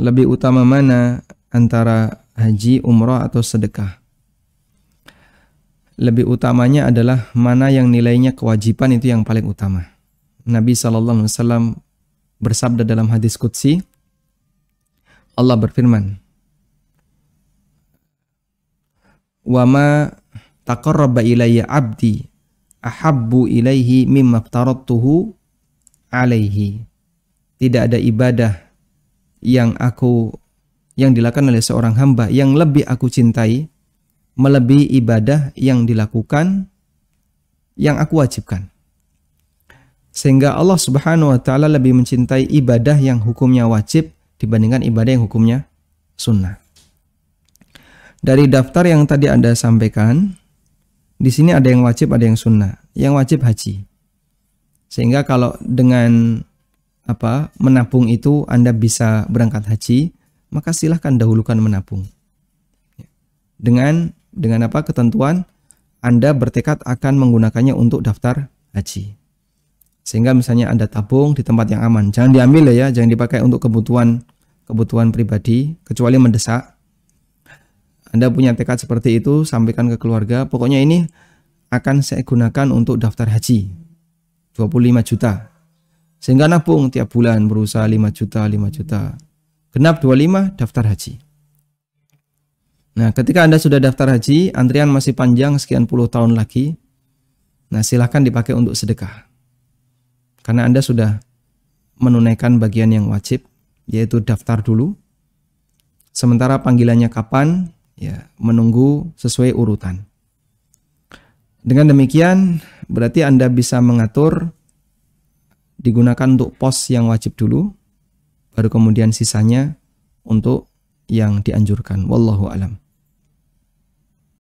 lebih utama mana antara haji, umroh atau sedekah? Lebih utamanya adalah mana yang nilainya kewajiban itu yang paling utama. Nabi saw bersabda dalam hadis Qudsi, Allah berfirman, وَمَا تَقَرَّبَ إِلَيَّ abdi ahabbu إِلَيْهِ mimma aftaradtuhu alaihi. Tidak ada ibadah yang aku yang dilakukan oleh seorang hamba yang lebih aku cintai melebihi ibadah yang dilakukan yang aku wajibkan. Sehingga Allah Subhanahu wa taala lebih mencintai ibadah yang hukumnya wajib dibandingkan ibadah yang hukumnya sunnah. Dari daftar yang tadi Anda sampaikan, di sini ada yang wajib, ada yang sunnah. Yang wajib haji. Sehingga kalau dengan apa menabung itu Anda bisa berangkat haji, maka silahkan dahulukan menabung. Ya. Dengan dengan apa ketentuan Anda bertekad akan menggunakannya untuk daftar haji. Sehingga misalnya Anda tabung di tempat yang aman. Jangan diambil ya, jangan dipakai untuk kebutuhan kebutuhan pribadi kecuali mendesak. Anda punya tekad seperti itu, sampaikan ke keluarga. Pokoknya ini akan saya gunakan untuk daftar haji. 25 juta sehingga nabung tiap bulan berusaha 5 juta, 5 juta. Genap 25 daftar haji. Nah, ketika Anda sudah daftar haji, antrian masih panjang sekian puluh tahun lagi. Nah, silahkan dipakai untuk sedekah. Karena Anda sudah menunaikan bagian yang wajib, yaitu daftar dulu. Sementara panggilannya kapan, ya menunggu sesuai urutan. Dengan demikian, berarti Anda bisa mengatur digunakan untuk pos yang wajib dulu, baru kemudian sisanya untuk yang dianjurkan. Wallahu alam.